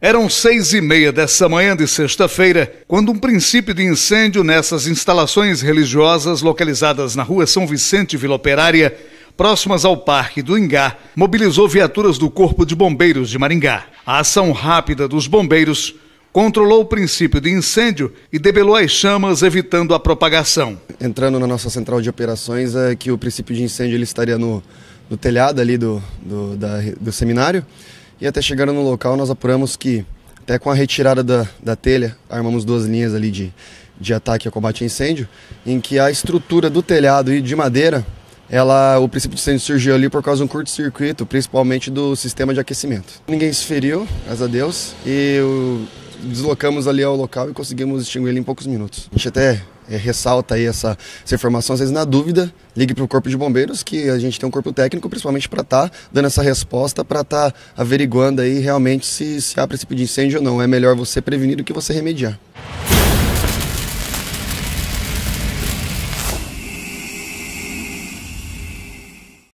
Eram seis e meia dessa manhã de sexta-feira, quando um princípio de incêndio nessas instalações religiosas localizadas na rua São Vicente Vila Operária, próximas ao Parque do Ingá, mobilizou viaturas do Corpo de Bombeiros de Maringá. A ação rápida dos bombeiros controlou o princípio de incêndio e debelou as chamas, evitando a propagação. Entrando na nossa central de operações, é que o princípio de incêndio ele estaria no, no telhado ali do, do, da, do seminário. E até chegando no local, nós apuramos que, até com a retirada da, da telha, armamos duas linhas ali de, de ataque a combate a incêndio, em que a estrutura do telhado e de madeira, ela, o princípio de incêndio surgiu ali por causa de um curto-circuito, principalmente do sistema de aquecimento. Ninguém se feriu, graças a Deus, e o deslocamos ali ao local e conseguimos extinguir ele em poucos minutos. A gente até é, ressalta aí essa, essa, informação, às vezes na dúvida, ligue para o Corpo de Bombeiros, que a gente tem um corpo técnico, principalmente para estar tá dando essa resposta, para estar tá averiguando aí realmente se, se há princípio de incêndio ou não. É melhor você prevenir do que você remediar.